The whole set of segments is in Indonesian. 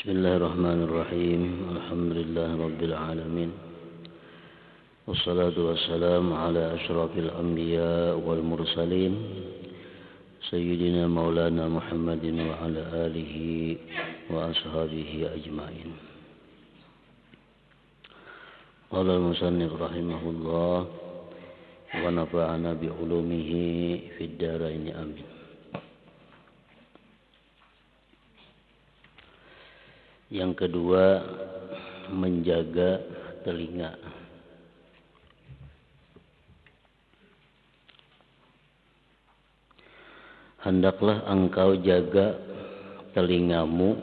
بسم الله الرحمن الرحيم الحمد لله رب العالمين والصلاة والسلام على أشرف الأنبياء والمرسلين سيدنا مولانا محمد وعلى آله وأصحابه أجمعين قال المصنف رحمه الله ونفعنا بعلومه في الدارين آمين Yang kedua, menjaga telinga. Hendaklah engkau jaga telingamu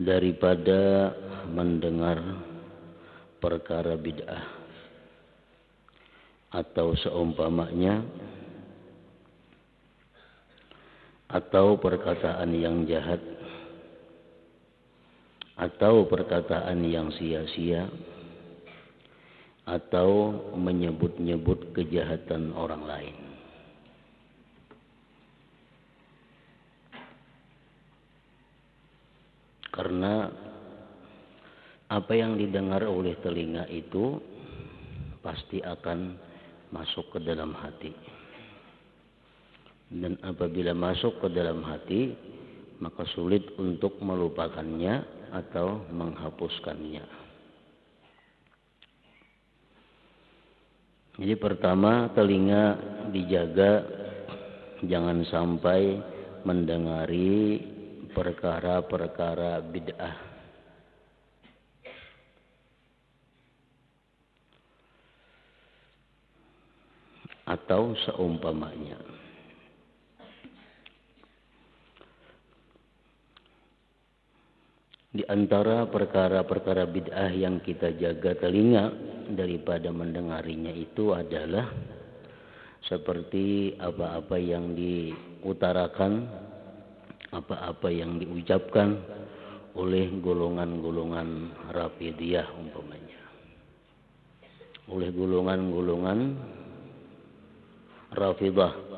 daripada mendengar perkara bid'ah atau seumpamanya atau perkataan yang jahat atau perkataan yang sia-sia atau menyebut-nyebut kejahatan orang lain. Karena apa yang didengar oleh telinga itu pasti akan masuk ke dalam hati. Dan apabila masuk ke dalam hati, maka sulit untuk melupakannya atau menghapuskannya. Jadi pertama telinga dijaga jangan sampai mendengari perkara-perkara bid'ah. Atau seumpamanya. Di antara perkara-perkara bid'ah yang kita jaga telinga daripada mendengarinya itu adalah seperti apa-apa yang diutarakan, apa-apa yang diucapkan oleh golongan-golongan rapidiyah umpamanya. Oleh golongan-golongan rafidah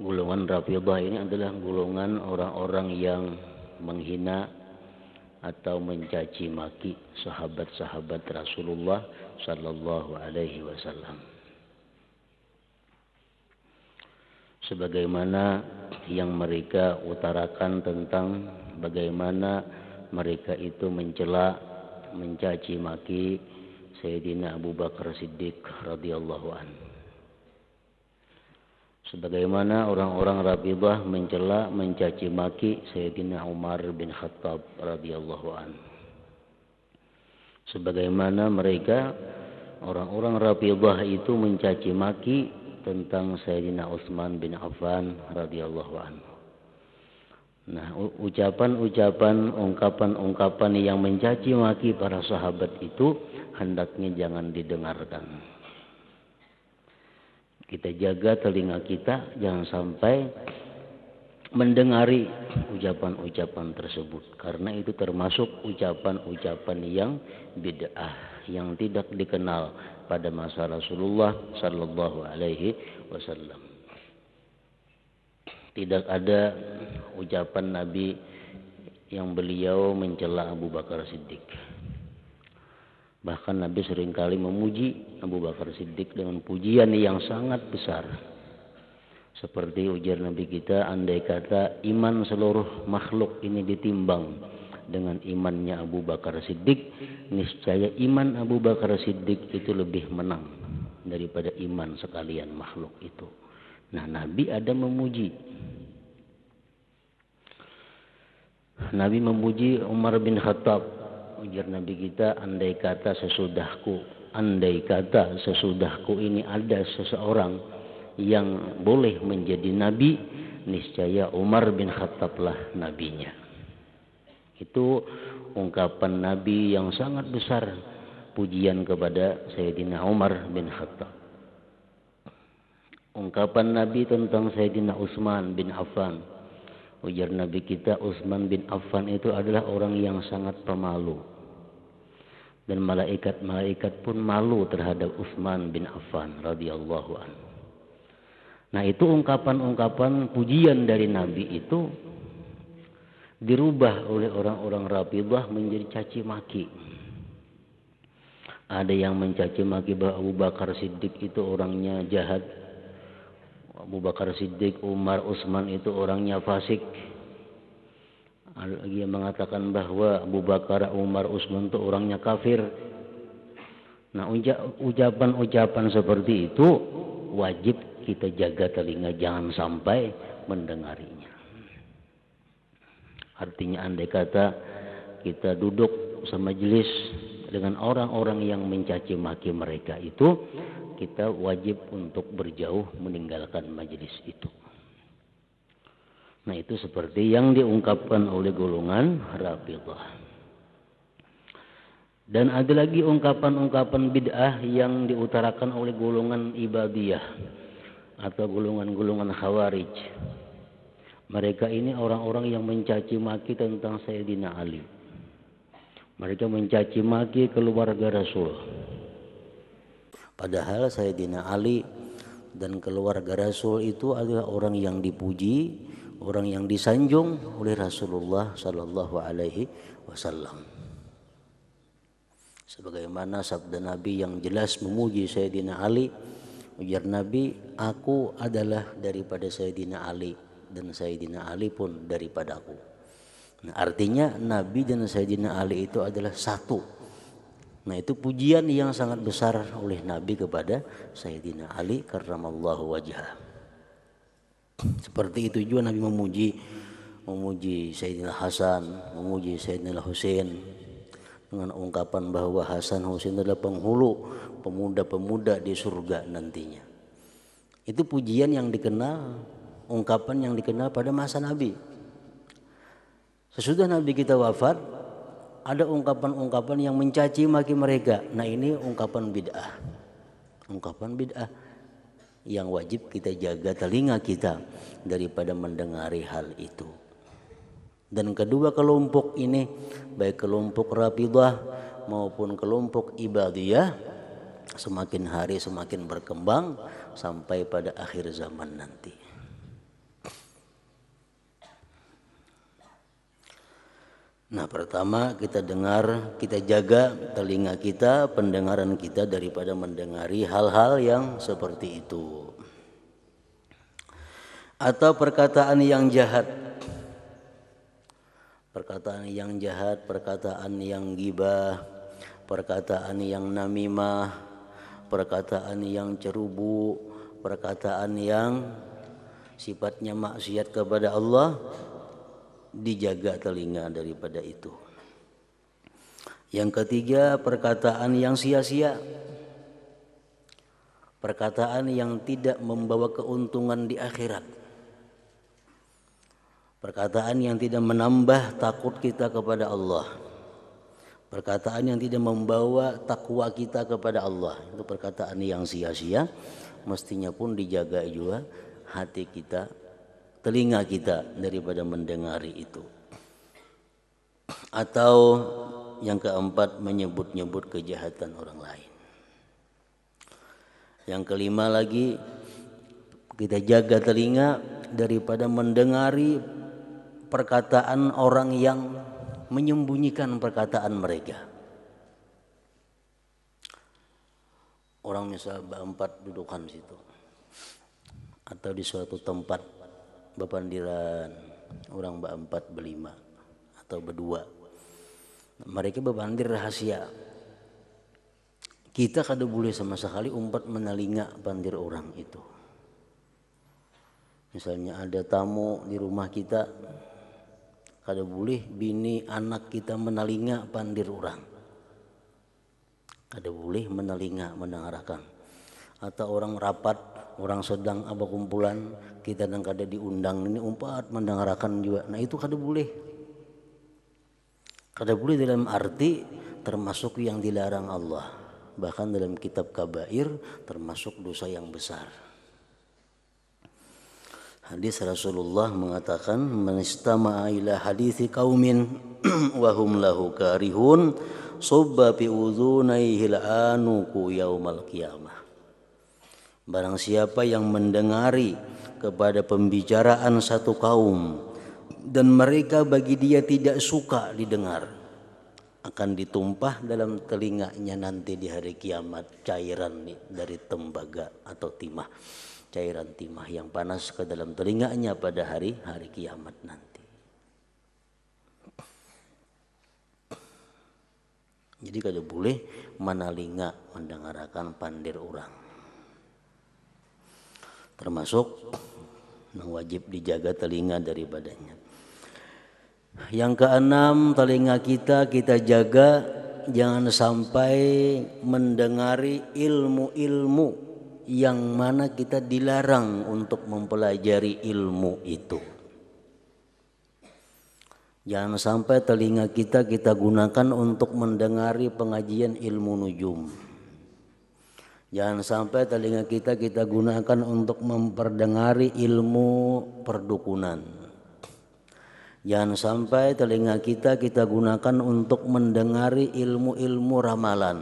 Golongan Rafidhah ini adalah golongan orang-orang yang menghina atau mencaci maki sahabat-sahabat Rasulullah sallallahu alaihi wasallam. Sebagaimana yang mereka utarakan tentang bagaimana mereka itu mencela, mencaci maki Sayyidina Abu Bakar Siddiq radhiyallahu anhu sebagaimana orang-orang Rabibah mencela mencaci maki Sayyidina Umar bin Khattab radhiyallahu an sebagaimana mereka orang-orang Rabibah itu mencaci maki tentang Sayyidina Utsman bin Affan radhiyallahu an. Nah, ucapan-ucapan, ungkapan-ungkapan yang mencaci maki para sahabat itu hendaknya jangan didengarkan. Kita jaga telinga kita jangan sampai mendengari ucapan-ucapan tersebut karena itu termasuk ucapan-ucapan yang bid'ah yang tidak dikenal pada masa Rasulullah sallallahu alaihi wasallam. Tidak ada ucapan Nabi yang beliau mencela Abu Bakar Siddiq Bahkan Nabi seringkali memuji Abu Bakar Siddiq dengan pujian yang sangat besar. Seperti ujar Nabi kita, andai kata iman seluruh makhluk ini ditimbang dengan imannya Abu Bakar Siddiq, niscaya iman Abu Bakar Siddiq itu lebih menang daripada iman sekalian makhluk itu. Nah, Nabi ada memuji. Nabi memuji Umar bin Khattab ujar Nabi kita, andai kata sesudahku, andai kata sesudahku ini ada seseorang yang boleh menjadi nabi, niscaya Umar bin Khattablah nabinya. Itu ungkapan Nabi yang sangat besar pujian kepada Sayyidina Umar bin Khattab. Ungkapan Nabi tentang Sayyidina Utsman bin Affan ujar Nabi kita Utsman bin Affan itu adalah orang yang sangat pemalu. Dan malaikat-malaikat pun malu terhadap Utsman bin Affan radhiyallahu anhu. Nah, itu ungkapan-ungkapan pujian dari Nabi itu dirubah oleh orang-orang Rafidah menjadi caci maki. Ada yang mencaci maki bahwa Abu Bakar Siddiq itu orangnya jahat, Abu Bakar Siddiq, Umar, Utsman itu orangnya fasik. Ada lagi yang mengatakan bahwa Abu Bakar, Umar, Utsman itu orangnya kafir. Nah, ucapan-ucapan seperti itu wajib kita jaga telinga jangan sampai mendengarinya. Artinya andai kata kita duduk sama jelis dengan orang-orang yang mencaci maki mereka itu, kita wajib untuk berjauh meninggalkan majelis itu. Nah itu seperti yang diungkapkan oleh golongan Rafidah. Dan ada lagi ungkapan-ungkapan bid'ah yang diutarakan oleh golongan ibadiyah atau golongan-golongan khawarij. Mereka ini orang-orang yang mencaci maki tentang Sayyidina Ali. Mereka mencaci maki keluarga Rasul. Padahal Sayyidina Ali dan keluarga Rasul itu adalah orang yang dipuji, orang yang disanjung oleh Rasulullah Shallallahu Alaihi Wasallam. Sebagaimana sabda Nabi yang jelas memuji Sayyidina Ali, ujar Nabi, aku adalah daripada Sayyidina Ali dan Sayyidina Ali pun daripada aku. Nah, artinya Nabi dan Sayyidina Ali itu adalah satu Nah itu pujian yang sangat besar oleh Nabi kepada Sayyidina Ali karena karramallahu wajah. Seperti itu juga Nabi memuji memuji Sayyidina Hasan, memuji Sayyidina Hussein dengan ungkapan bahwa Hasan Hussein adalah penghulu pemuda-pemuda di surga nantinya. Itu pujian yang dikenal, ungkapan yang dikenal pada masa Nabi. Sesudah Nabi kita wafat, ada ungkapan-ungkapan yang mencaci maki mereka. Nah ini ungkapan bid'ah. Ungkapan bid'ah yang wajib kita jaga telinga kita daripada mendengari hal itu. Dan kedua kelompok ini baik kelompok rabi'ah maupun kelompok Ibadiyah semakin hari semakin berkembang sampai pada akhir zaman nanti. Nah pertama kita dengar, kita jaga telinga kita, pendengaran kita daripada mendengari hal-hal yang seperti itu. Atau perkataan yang jahat. Perkataan yang jahat, perkataan yang gibah, perkataan yang namimah, perkataan yang cerubu, perkataan yang sifatnya maksiat kepada Allah dijaga telinga daripada itu. Yang ketiga, perkataan yang sia-sia. Perkataan yang tidak membawa keuntungan di akhirat. Perkataan yang tidak menambah takut kita kepada Allah. Perkataan yang tidak membawa takwa kita kepada Allah. Itu perkataan yang sia-sia mestinya pun dijaga juga hati kita telinga kita daripada mendengari itu. Atau yang keempat menyebut-nyebut kejahatan orang lain. Yang kelima lagi kita jaga telinga daripada mendengari perkataan orang yang menyembunyikan perkataan mereka. Orang misal empat dudukan situ atau di suatu tempat Bebandiran orang berempat berlima atau berdua mereka bebandir rahasia kita kada boleh sama sekali umpat menalinga bandir orang itu misalnya ada tamu di rumah kita kada boleh bini anak kita menalinga bandir orang kada boleh menalinga mendengarkan atau orang rapat orang sedang apa kumpulan kita dan kada diundang ini umpat mendengarkan juga nah itu kada boleh kada boleh dalam arti termasuk yang dilarang Allah bahkan dalam kitab kabair termasuk dosa yang besar hadis Rasulullah mengatakan menistama ila hadithi kaumin wahum lahu karihun subba bi anuku yaumal qiyamah Barang siapa yang mendengari kepada pembicaraan satu kaum dan mereka bagi dia tidak suka didengar akan ditumpah dalam telinganya nanti di hari kiamat cairan dari tembaga atau timah cairan timah yang panas ke dalam telinganya pada hari hari kiamat nanti jadi kalau boleh manalinga mendengarkan pandir orang termasuk yang wajib dijaga telinga daripadanya. badannya. Yang keenam, telinga kita kita jaga jangan sampai mendengari ilmu-ilmu yang mana kita dilarang untuk mempelajari ilmu itu. Jangan sampai telinga kita kita gunakan untuk mendengari pengajian ilmu nujum. Jangan sampai telinga kita kita gunakan untuk memperdengari ilmu perdukunan. Jangan sampai telinga kita kita gunakan untuk mendengari ilmu-ilmu ramalan.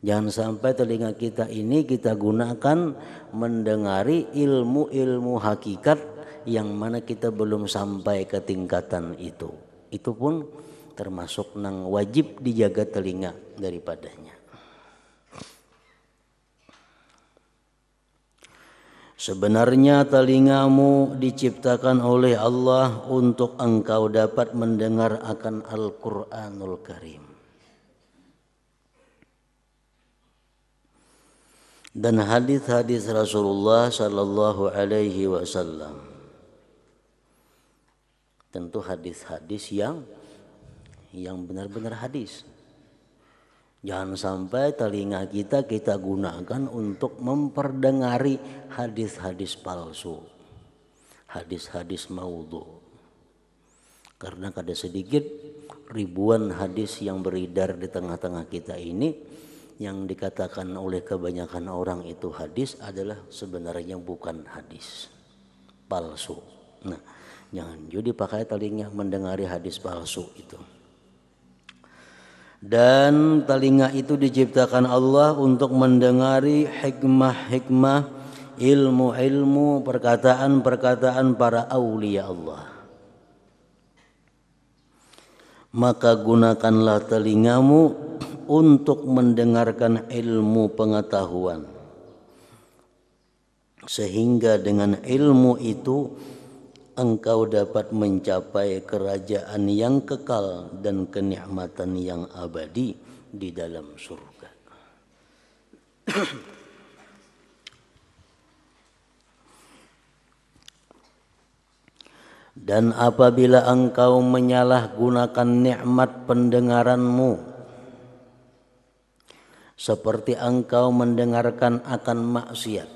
Jangan sampai telinga kita ini kita gunakan mendengari ilmu-ilmu hakikat yang mana kita belum sampai ke tingkatan itu. Itu pun termasuk nang wajib dijaga telinga daripadanya. Sebenarnya telingamu diciptakan oleh Allah untuk engkau dapat mendengar akan Al-Quranul Karim. Dan hadis-hadis Rasulullah Sallallahu Alaihi Wasallam. Tentu hadis-hadis yang yang benar-benar hadis. Jangan sampai telinga kita kita gunakan untuk memperdengari hadis-hadis palsu. Hadis-hadis maudhu. Karena kada sedikit ribuan hadis yang beredar di tengah-tengah kita ini yang dikatakan oleh kebanyakan orang itu hadis adalah sebenarnya bukan hadis. Palsu. Nah, jangan jadi pakai telinga mendengari hadis palsu itu. Dan telinga itu diciptakan Allah untuk mendengari hikmah-hikmah, ilmu-ilmu, perkataan-perkataan para aulia Allah. Maka gunakanlah telingamu untuk mendengarkan ilmu pengetahuan. Sehingga dengan ilmu itu engkau dapat mencapai kerajaan yang kekal dan kenikmatan yang abadi di dalam surga. Dan apabila engkau menyalahgunakan nikmat pendengaranmu seperti engkau mendengarkan akan maksiat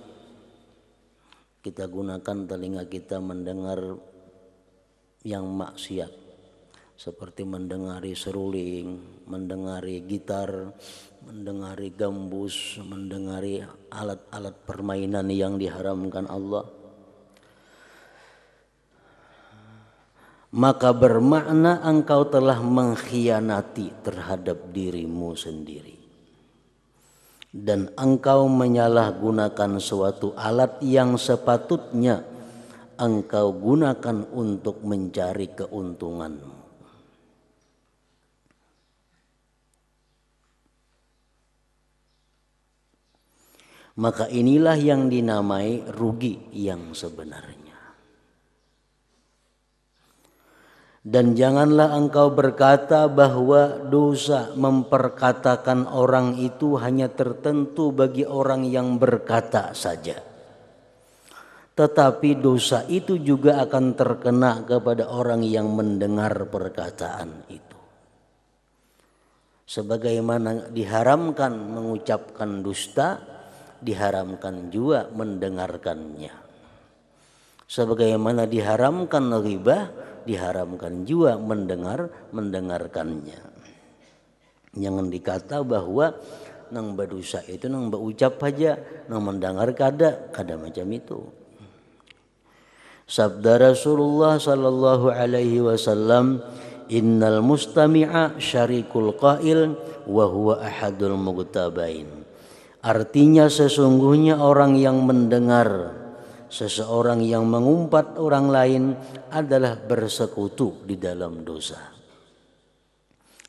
kita gunakan telinga kita mendengar yang maksiat seperti mendengari seruling, mendengari gitar, mendengari gambus, mendengari alat-alat permainan yang diharamkan Allah. Maka bermakna engkau telah mengkhianati terhadap dirimu sendiri dan engkau menyalahgunakan suatu alat yang sepatutnya engkau gunakan untuk mencari keuntungan. Maka inilah yang dinamai rugi yang sebenarnya. Dan janganlah engkau berkata bahwa dosa memperkatakan orang itu hanya tertentu bagi orang yang berkata saja. Tetapi dosa itu juga akan terkena kepada orang yang mendengar perkataan itu. Sebagaimana diharamkan mengucapkan dusta, diharamkan juga mendengarkannya. Sebagaimana diharamkan riba, diharamkan juga mendengar mendengarkannya. Jangan dikata bahwa nang berdosa itu nang berucap aja, nang mendengar kada, kada macam itu. Sabda Rasulullah sallallahu alaihi wasallam, "Innal mustami'a syarikul qail wa huwa ahadul mugtabain." Artinya sesungguhnya orang yang mendengar seseorang yang mengumpat orang lain adalah bersekutu di dalam dosa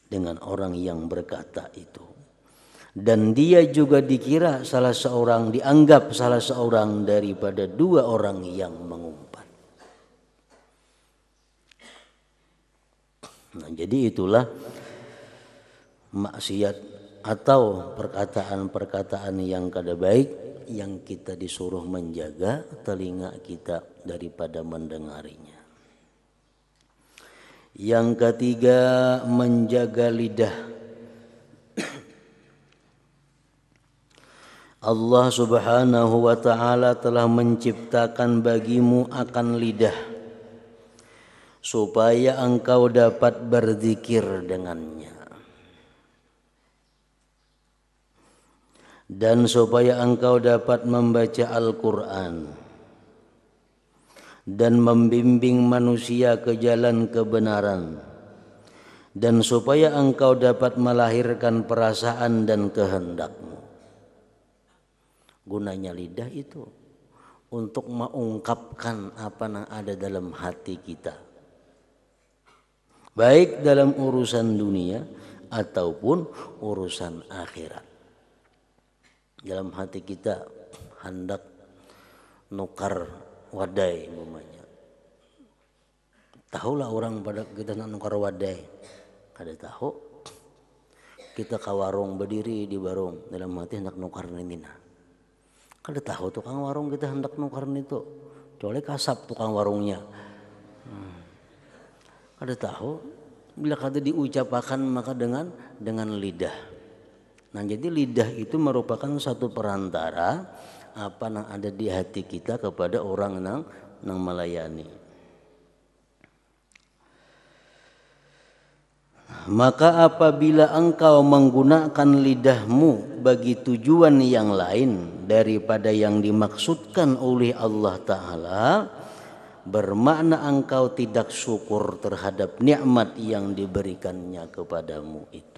dengan orang yang berkata itu dan dia juga dikira salah seorang dianggap salah seorang daripada dua orang yang mengumpat nah jadi itulah maksiat atau perkataan-perkataan yang kada baik yang kita disuruh menjaga telinga kita daripada mendengarinya. Yang ketiga, menjaga lidah. Allah Subhanahu wa taala telah menciptakan bagimu akan lidah supaya engkau dapat berzikir dengannya. dan supaya engkau dapat membaca Al-Quran dan membimbing manusia ke jalan kebenaran dan supaya engkau dapat melahirkan perasaan dan kehendakmu gunanya lidah itu untuk mengungkapkan apa yang ada dalam hati kita baik dalam urusan dunia ataupun urusan akhirat dalam hati kita hendak nukar wadai umpamanya. Tahulah orang pada kita nak nukar wadai. Kada tahu kita ke warung berdiri di warung dalam hati hendak nukar nina. Kada tahu tukang warung kita hendak nukar itu. colek kasap tukang warungnya. Hmm. tahu bila kata diucapkan maka dengan dengan lidah Nah jadi lidah itu merupakan satu perantara apa yang ada di hati kita kepada orang yang, yang melayani. Maka apabila engkau menggunakan lidahmu bagi tujuan yang lain daripada yang dimaksudkan oleh Allah Ta'ala, bermakna engkau tidak syukur terhadap nikmat yang diberikannya kepadamu itu.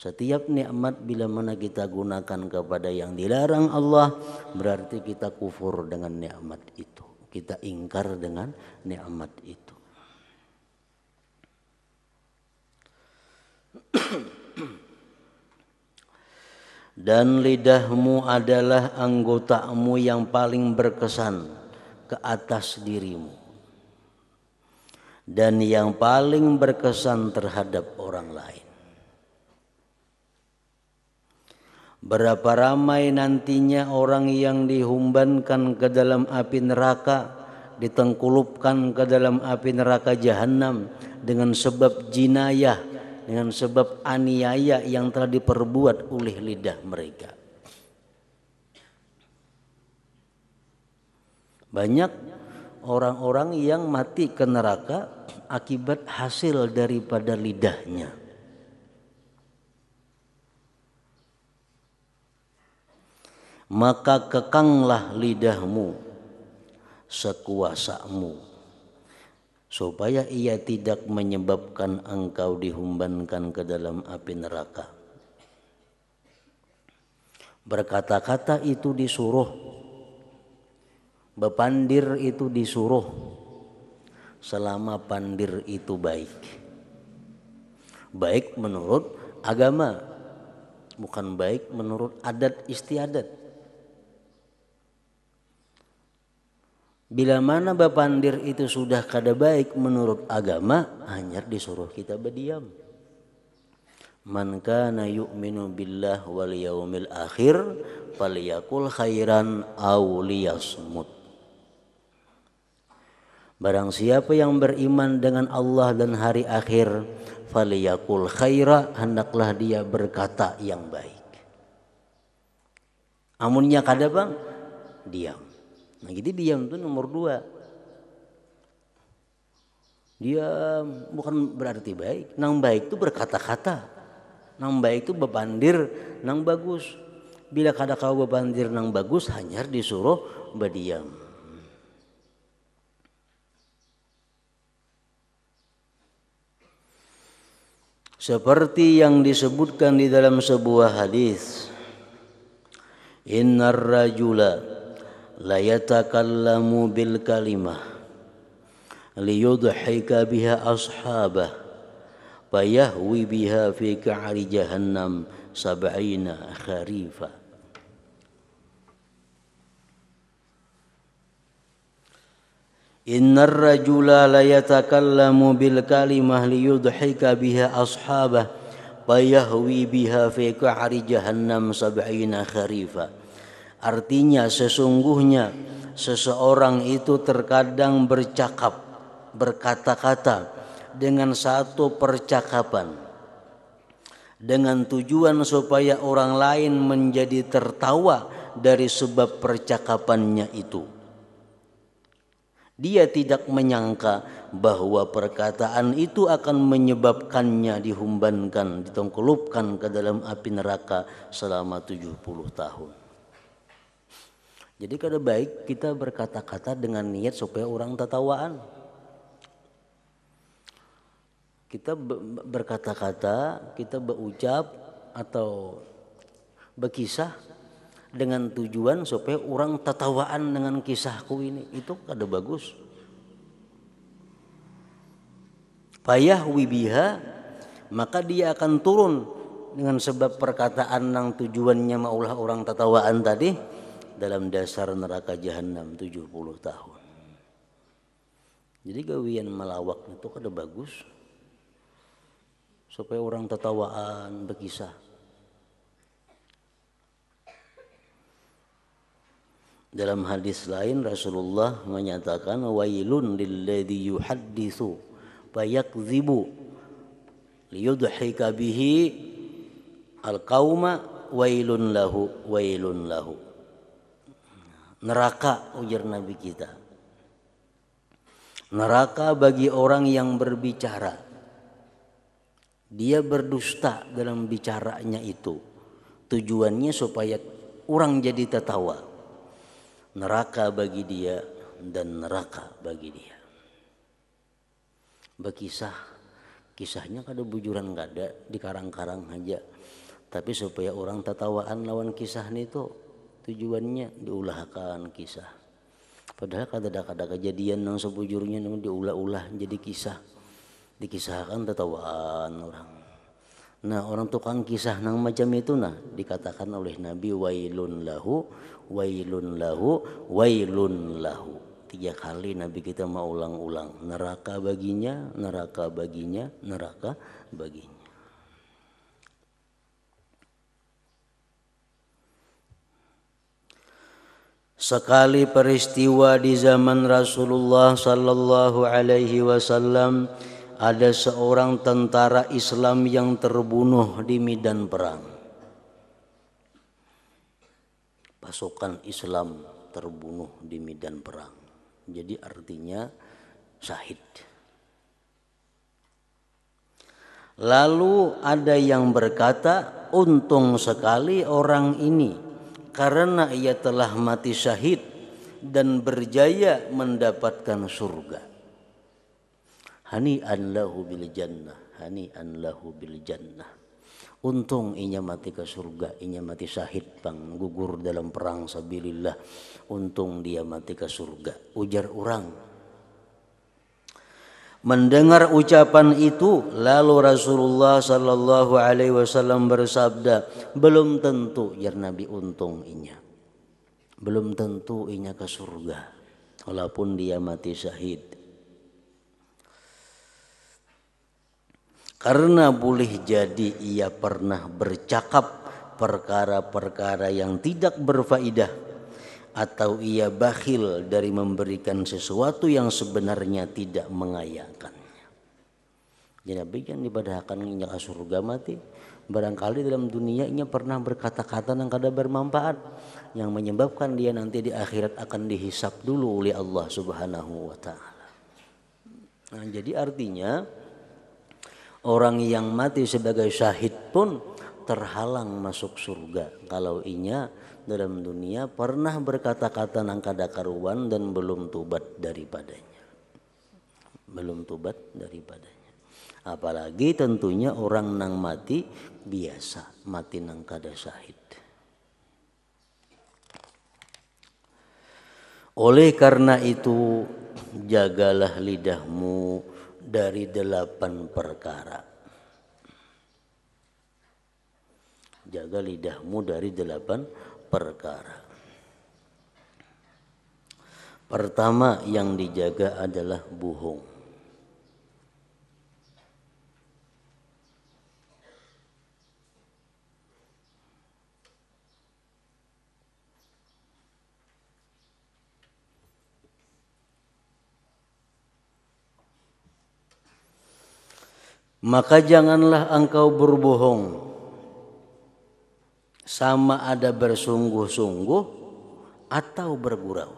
Setiap nikmat bila mana kita gunakan kepada yang dilarang Allah, berarti kita kufur dengan nikmat itu. Kita ingkar dengan nikmat itu. Dan lidahmu adalah anggotamu yang paling berkesan ke atas dirimu. Dan yang paling berkesan terhadap orang lain. Berapa ramai nantinya orang yang dihumbankan ke dalam api neraka, ditengkulupkan ke dalam api neraka jahanam dengan sebab jinayah, dengan sebab aniaya yang telah diperbuat oleh lidah mereka. Banyak orang-orang yang mati ke neraka akibat hasil daripada lidahnya. maka kekanglah lidahmu sekuasamu supaya ia tidak menyebabkan engkau dihumbankan ke dalam api neraka. Berkata-kata itu disuruh, bepandir itu disuruh, selama pandir itu baik. Baik menurut agama, bukan baik menurut adat istiadat. Bila mana bapandir itu sudah kada baik menurut agama, hanya disuruh kita berdiam. Man kana yu'minu billah wal yaumil akhir falyakul khairan aw liyasmut. Barang siapa yang beriman dengan Allah dan hari akhir, falyakul khaira, hendaklah dia berkata yang baik. Amunnya kada bang, diam. Nah jadi diam itu nomor dua. dia bukan berarti baik. Nang baik itu berkata-kata. Nang baik itu bebandir, nang bagus. Bila kada kau bebandir nang bagus, hanya disuruh berdiam. Seperti yang disebutkan di dalam sebuah hadis, Innar rajula لا يتكلم بالكلمة ليضحك بها أصحابه فيهوي بها في كعر جهنم سبعين خريفا إن الرجل ليتكلم بالكلمة ليضحك بها أصحابه فيهوي بها في كعر جهنم سبعين خريفا Artinya sesungguhnya seseorang itu terkadang bercakap, berkata-kata dengan satu percakapan. Dengan tujuan supaya orang lain menjadi tertawa dari sebab percakapannya itu. Dia tidak menyangka bahwa perkataan itu akan menyebabkannya dihumbankan, ditengkulupkan ke dalam api neraka selama 70 tahun. Jadi kada baik kita berkata-kata dengan niat supaya orang tertawaan, Kita berkata-kata, kita berucap atau berkisah dengan tujuan supaya orang tertawaan dengan kisahku ini. Itu kada bagus. Payah wibiha, maka dia akan turun dengan sebab perkataan yang tujuannya maulah orang tertawaan tadi dalam dasar neraka jahanam 70 tahun. Jadi gawian melawak itu kada bagus. Supaya orang tertawaan berkisah. Dalam hadis lain Rasulullah menyatakan wailun lilladzi yuhadditsu fayakdzibu liyudhika bihi alqauma wailun lahu wailun lahu neraka ujar nabi kita neraka bagi orang yang berbicara dia berdusta dalam bicaranya itu tujuannya supaya orang jadi tertawa neraka bagi dia dan neraka bagi dia berkisah kisahnya kada bujuran ada, di karang-karang aja tapi supaya orang tertawaan lawan kisahnya itu tujuannya diulahkan kisah padahal kadang kata kejadian yang sebujurnya diulah-ulah jadi kisah dikisahkan tetawaan orang nah orang tukang kisah nang macam itu nah dikatakan oleh Nabi wailun lahu wailun lahu wailun lahu tiga kali Nabi kita mau ulang-ulang neraka baginya neraka baginya neraka baginya Sekali peristiwa di zaman Rasulullah sallallahu alaihi wasallam ada seorang tentara Islam yang terbunuh di medan perang. Pasukan Islam terbunuh di medan perang. Jadi artinya syahid. Lalu ada yang berkata, untung sekali orang ini karena ia telah mati syahid dan berjaya mendapatkan surga. Hani'an lahu bil jannah, hani'an lahu bil jannah. Untung inya mati ke surga, inya mati syahid bang gugur dalam perang sabilillah. Untung dia mati ke surga. Ujar orang, mendengar ucapan itu lalu Rasulullah sallallahu alaihi wasallam bersabda belum tentu ya Nabi untung inya belum tentu inya ke surga walaupun dia mati syahid karena boleh jadi ia pernah bercakap perkara-perkara yang tidak berfaedah atau ia bakhil dari memberikan sesuatu yang sebenarnya tidak mengayakannya. Jadi Nabi kan dibadahkan injak surga mati. Barangkali dalam dunia dunianya pernah berkata-kata yang kada bermanfaat. Yang menyebabkan dia nanti di akhirat akan dihisap dulu oleh Allah subhanahu wa ta'ala. Nah, jadi artinya orang yang mati sebagai syahid pun terhalang masuk surga. Kalau inya dalam dunia pernah berkata-kata nangka dakaruan karuan dan belum tubat daripadanya. Belum tubat daripadanya. Apalagi tentunya orang nang mati biasa mati nang kada syahid. Oleh karena itu jagalah lidahmu dari delapan perkara. Jaga lidahmu dari delapan perkara. Pertama yang dijaga adalah bohong. Maka janganlah engkau berbohong sama ada bersungguh-sungguh atau bergurau.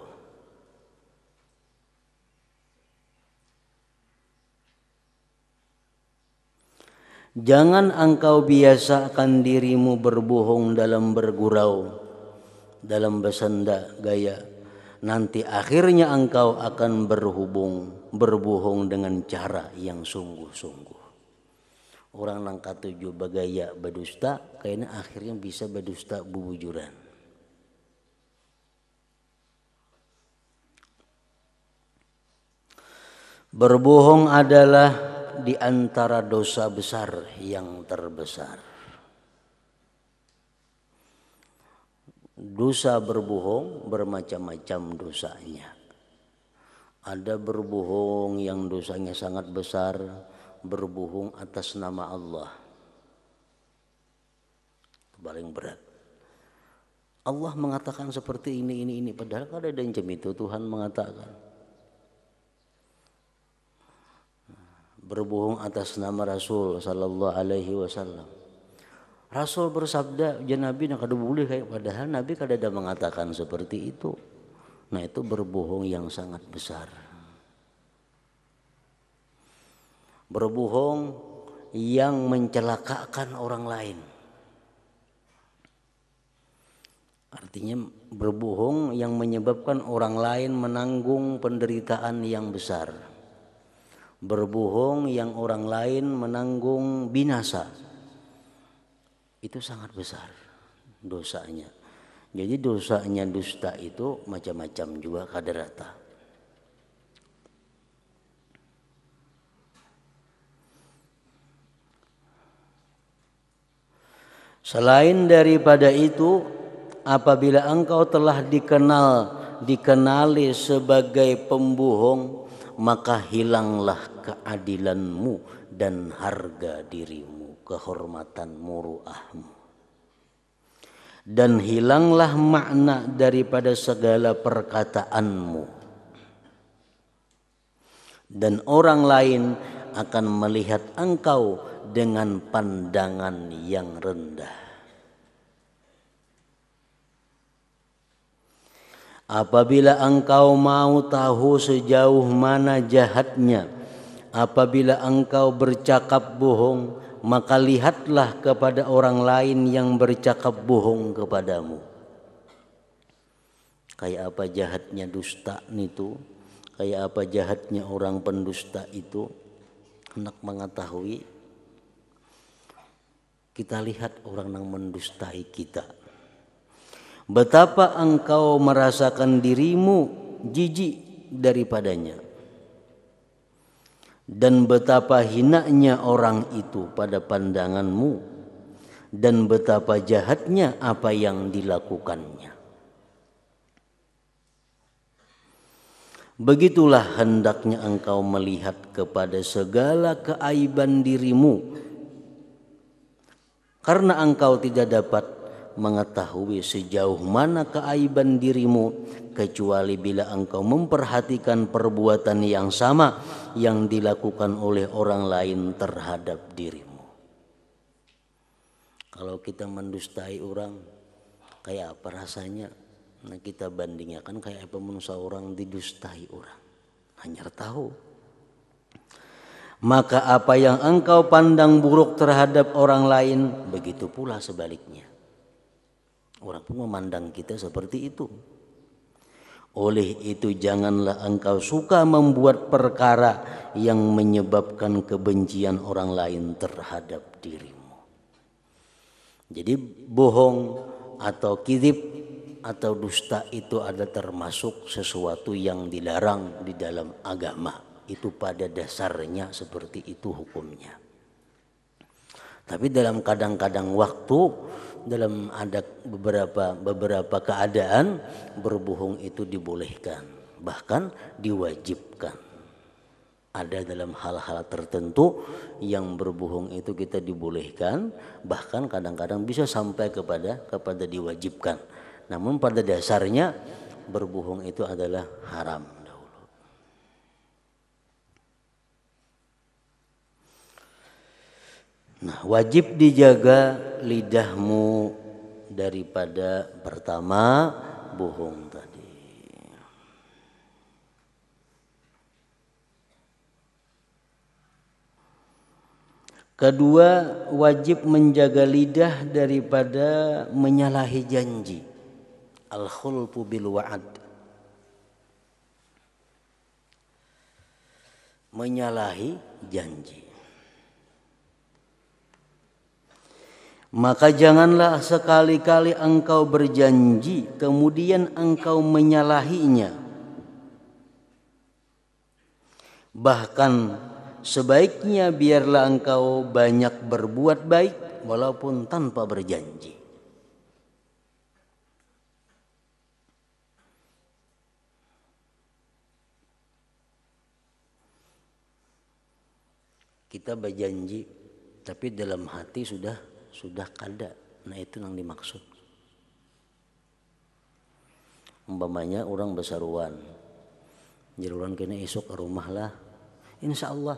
Jangan engkau biasakan dirimu berbohong dalam bergurau, dalam bersenda gaya. Nanti akhirnya engkau akan berhubung, berbohong dengan cara yang sungguh-sungguh orang langkah tujuh bagaya badusta kayaknya akhirnya bisa badusta bubujuran berbohong adalah di antara dosa besar yang terbesar dosa berbohong bermacam-macam dosanya ada berbohong yang dosanya sangat besar berbohong atas nama Allah. Paling berat. Allah mengatakan seperti ini, ini, ini. Padahal kalau ada yang jam itu Tuhan mengatakan. Berbohong atas nama Rasul Sallallahu Alaihi Wasallam. Rasul bersabda, ya Nabi nak kada boleh kayak padahal Nabi kada ada mengatakan seperti itu. Nah itu berbohong yang sangat besar. berbohong yang mencelakakan orang lain. Artinya berbohong yang menyebabkan orang lain menanggung penderitaan yang besar. Berbohong yang orang lain menanggung binasa. Itu sangat besar dosanya. Jadi dosanya dusta itu macam-macam juga kaderata. Selain daripada itu, apabila engkau telah dikenal, dikenali sebagai pembohong, maka hilanglah keadilanmu dan harga dirimu, kehormatan muruahmu. Dan hilanglah makna daripada segala perkataanmu. Dan orang lain akan melihat engkau dengan pandangan yang rendah. Apabila engkau mau tahu sejauh mana jahatnya, apabila engkau bercakap bohong, maka lihatlah kepada orang lain yang bercakap bohong kepadamu. Kayak apa jahatnya dusta itu, kayak apa jahatnya orang pendusta itu, hendak mengetahui kita lihat orang yang mendustai kita. Betapa engkau merasakan dirimu jijik daripadanya. Dan betapa hinanya orang itu pada pandanganmu. Dan betapa jahatnya apa yang dilakukannya. Begitulah hendaknya engkau melihat kepada segala keaiban dirimu karena engkau tidak dapat mengetahui sejauh mana keaiban dirimu kecuali bila engkau memperhatikan perbuatan yang sama yang dilakukan oleh orang lain terhadap dirimu. Kalau kita mendustai orang, kayak apa rasanya? Nah kita bandingkan kayak apa manusia orang didustai orang. Hanya tahu maka apa yang engkau pandang buruk terhadap orang lain begitu pula sebaliknya orang pun memandang kita seperti itu oleh itu janganlah engkau suka membuat perkara yang menyebabkan kebencian orang lain terhadap dirimu jadi bohong atau kidip atau dusta itu ada termasuk sesuatu yang dilarang di dalam agama itu pada dasarnya seperti itu hukumnya. Tapi dalam kadang-kadang waktu, dalam ada beberapa beberapa keadaan berbohong itu dibolehkan, bahkan diwajibkan. Ada dalam hal-hal tertentu yang berbohong itu kita dibolehkan, bahkan kadang-kadang bisa sampai kepada kepada diwajibkan. Namun pada dasarnya berbohong itu adalah haram. Nah, wajib dijaga lidahmu daripada pertama bohong tadi. Kedua, wajib menjaga lidah daripada menyalahi janji. Al-khulfu bil wa'ad. Menyalahi janji. Maka janganlah sekali-kali engkau berjanji, kemudian engkau menyalahinya. Bahkan sebaiknya biarlah engkau banyak berbuat baik, walaupun tanpa berjanji. Kita berjanji, tapi dalam hati sudah sudah kada nah itu yang dimaksud umpamanya orang besaruan jeruan kini esok ke rumah lah insya Allah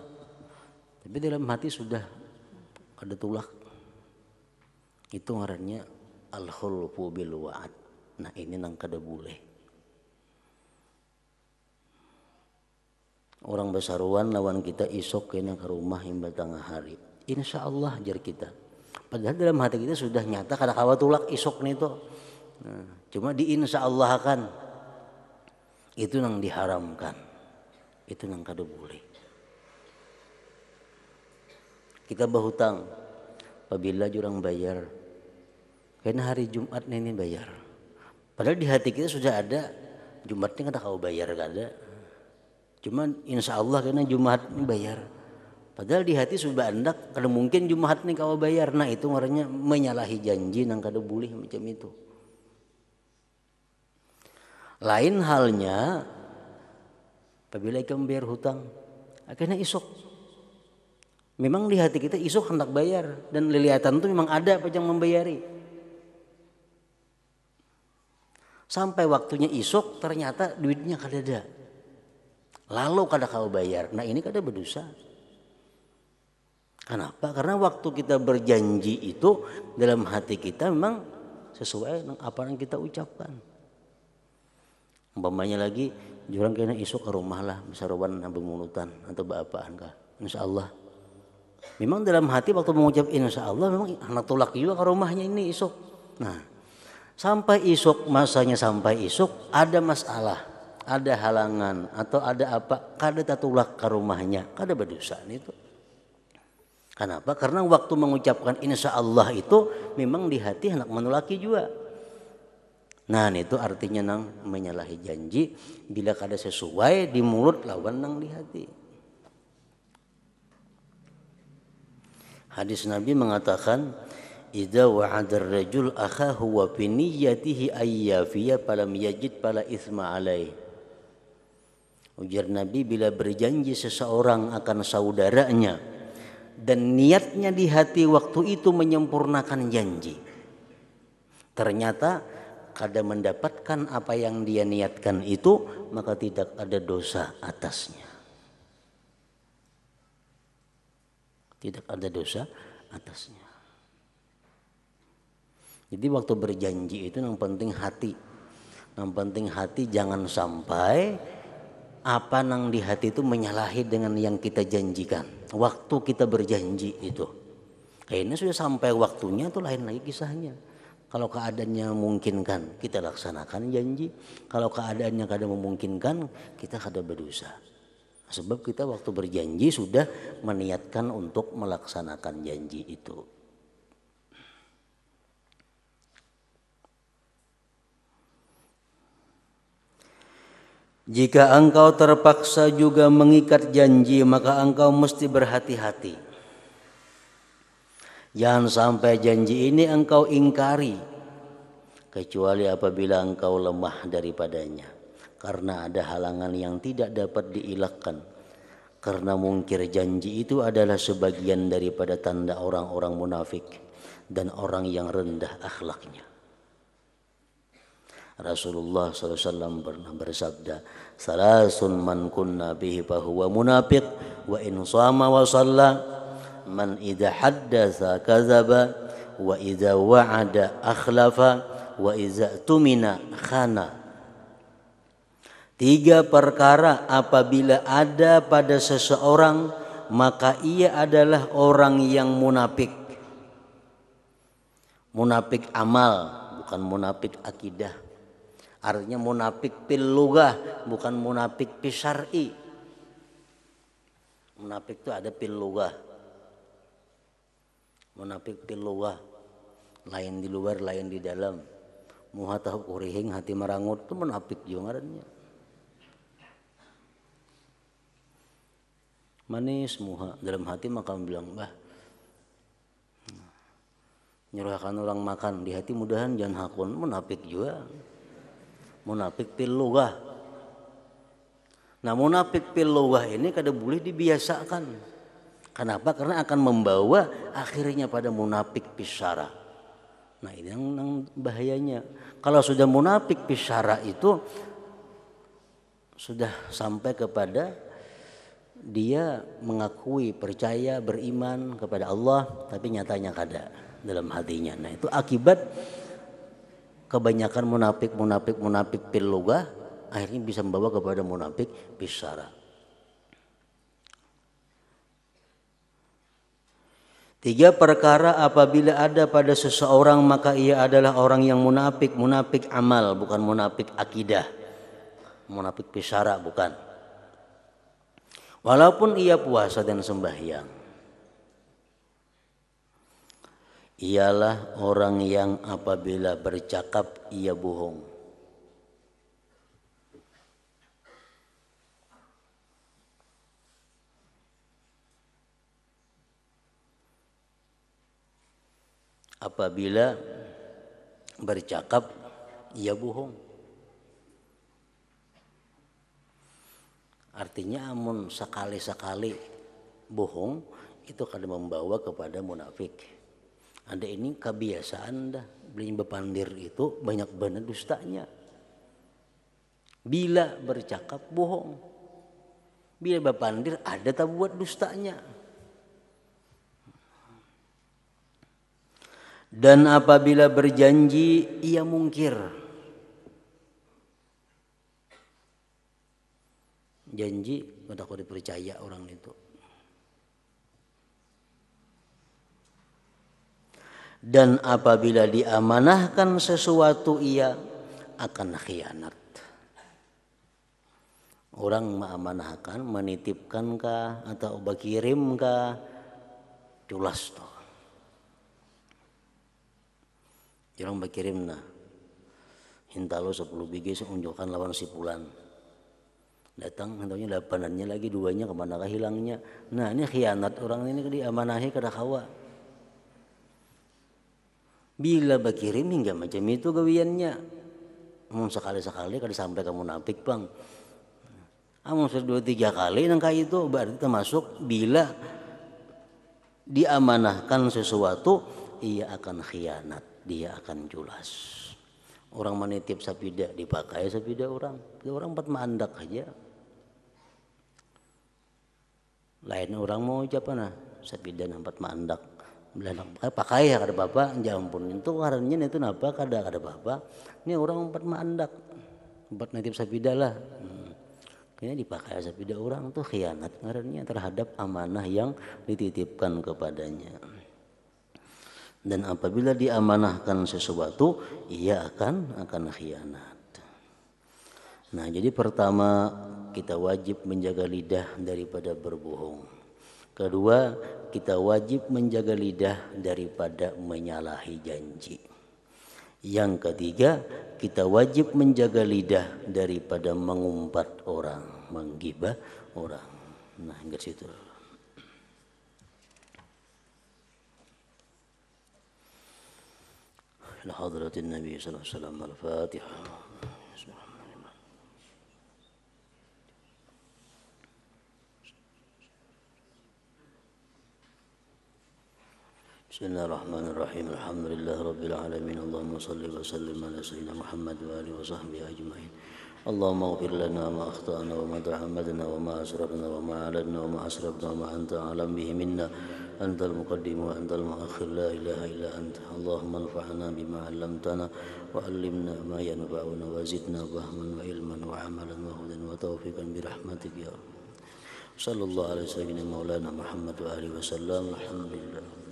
tapi dalam hati sudah ada tulak itu ngarannya al khulfu bil wa'ad nah ini nang kada boleh orang besaruan lawan kita esok kena ke rumah hingga tengah hari insya Allah jar kita Padahal dalam hati kita sudah nyata karena kawat tulak isok nih tuh. Nah, cuma di insya Allah kan itu yang diharamkan. Itu yang kada boleh. Kita berhutang apabila jurang bayar. Karena hari Jumat ini bayar. Padahal di hati kita sudah ada jumat Jumatnya kada kau bayar gak ada Cuma insya Allah karena Jumat ini bayar. Padahal di hati sudah andak kada mungkin Jumat nih kau bayar. Nah itu orangnya menyalahi janji nang kada boleh macam itu. Lain halnya apabila ikam bayar hutang akhirnya isok memang di hati kita isok hendak bayar dan liliatan itu memang ada apa yang membayari sampai waktunya isok ternyata duitnya kada ada lalu kada kau bayar nah ini kada berdosa Kenapa? Karena waktu kita berjanji itu dalam hati kita memang sesuai dengan apa yang kita ucapkan. Umpamanya lagi, jurang kena isu ke rumah lah, misalkan bemulutan atau apaan angka. Insya Allah. Memang dalam hati waktu mengucap insya Allah memang anak tulak juga ke rumahnya ini isu. Nah, sampai isuk masanya sampai isuk ada masalah, ada halangan atau ada apa, kada tatulak ke rumahnya, kada berdosa itu. Kenapa? Karena waktu mengucapkan insya Allah itu memang di hati hendak menulaki juga. Nah itu artinya nang menyalahi janji bila kada sesuai di mulut lawan nang di hati. Hadis Nabi mengatakan Idza ar rajul akhahu wa fi niyyatihi ayyafiya falam yajid pala isma alaih. Ujar Nabi bila berjanji seseorang akan saudaranya dan niatnya di hati waktu itu menyempurnakan janji. Ternyata kada mendapatkan apa yang dia niatkan itu, maka tidak ada dosa atasnya. Tidak ada dosa atasnya. Jadi waktu berjanji itu yang penting hati. Yang penting hati jangan sampai apa yang di hati itu menyalahi dengan yang kita janjikan waktu kita berjanji itu, Kayaknya sudah sampai waktunya itu lain lagi kisahnya. Kalau keadaannya memungkinkan, kita laksanakan janji. Kalau keadaannya kadang memungkinkan, kita kadang berdosa. Sebab kita waktu berjanji sudah meniatkan untuk melaksanakan janji itu. Jika engkau terpaksa juga mengikat janji, maka engkau mesti berhati-hati. Jangan sampai janji ini engkau ingkari, kecuali apabila engkau lemah daripadanya, karena ada halangan yang tidak dapat diilahkan. Karena mungkir janji itu adalah sebagian daripada tanda orang-orang munafik dan orang yang rendah akhlaknya. Rasulullah SAW pernah bersabda, "Salasun man kunna bihi fahuwa munafiq wa in sama wa salla man idha haddatsa kazaba wa idha wa'ada akhlafa wa idha tumina khana." Tiga perkara apabila ada pada seseorang maka ia adalah orang yang munafik. Munafik amal bukan munafik akidah. Artinya munafik pil lugah, bukan munafik pisari. Munafik itu ada pil lugah. Munafik pil lugah. Lain di luar, lain di dalam. Muhatah kurihing hati merangut itu munafik juga adanya. Manis muha dalam hati maka bilang, "Bah, nyerahkan orang makan di hati mudahan jangan hakun munafik juga." munafik pil nah munafik pil ini kada boleh dibiasakan Kenapa? Karena akan membawa akhirnya pada munafik pisara. Nah ini yang, yang bahayanya. Kalau sudah munafik pisara itu sudah sampai kepada dia mengakui, percaya, beriman kepada Allah, tapi nyatanya kada dalam hatinya. Nah itu akibat kebanyakan munafik munafik munafik piluga akhirnya bisa membawa kepada munafik bisara. Tiga perkara apabila ada pada seseorang maka ia adalah orang yang munafik, munafik amal bukan munafik akidah. Munafik bisara bukan. Walaupun ia puasa dan sembahyang. ialah orang yang apabila bercakap ia bohong. Apabila bercakap ia bohong. Artinya amun sekali-sekali bohong itu akan membawa kepada munafik. Anda ini kebiasaan dah beli bepandir itu banyak benar dustanya. Bila bercakap bohong. Bila bepandir ada tak buat dustanya. Dan apabila berjanji ia mungkir. Janji takut dipercaya orang itu. dan apabila diamanahkan sesuatu ia akan khianat. Orang mengamanahkan, menitipkan kah atau berkirim kah culas toh. Orang berkirim nah. Hinta lo 10 biji seunjukkan lawan si pulan. Datang hintanya lapanannya lagi duanya kemana hilangnya. Nah ini khianat orang ini diamanahi kada kawa. Bila berkirim hingga macam itu gawiannya. mau sekali-sekali kali sampai kamu nafik bang. Amun ah, dua tiga kali nangka itu berarti termasuk bila diamanahkan sesuatu ia akan khianat, dia akan julas. Orang menitip sapida dipakai sapida orang, orang empat mandak aja. Lain orang mau ucapan nah, sapida empat mandak bilang eh, pakai ya kada bapa ya pun itu karanya itu napa kada kada bapa ini orang empat mandak empat natib sapida lah hmm. dipakai sapida orang tuh khianat karanya terhadap amanah yang dititipkan kepadanya dan apabila diamanahkan sesuatu ia akan akan khianat nah jadi pertama kita wajib menjaga lidah daripada berbohong kedua kita wajib menjaga lidah daripada menyalahi janji. Yang ketiga, kita wajib menjaga lidah daripada mengumpat orang, menggibah orang. Nah, hingga situ. النبي صلى الله عليه وسلم بسم الله الرحمن الرحيم الحمد لله رب العالمين اللهم صل وسلم على سيدنا محمد وآله وصحبه أجمعين اللهم اغفر لنا ما أخطأنا وما تعمدنا وما أسررنا وما أعلنا وما أسرفنا وما أنت أعلم به منا أنت المقدم وأنت المؤخر لا إله إلا أنت اللهم انفعنا بما علمتنا وعلمنا ما ينفعنا وزدنا فهما وعلما وعملا وهدى وتوفيقا برحمتك يا رب صلى الله على سيدنا مولانا محمد وآله وسلم الحمد لله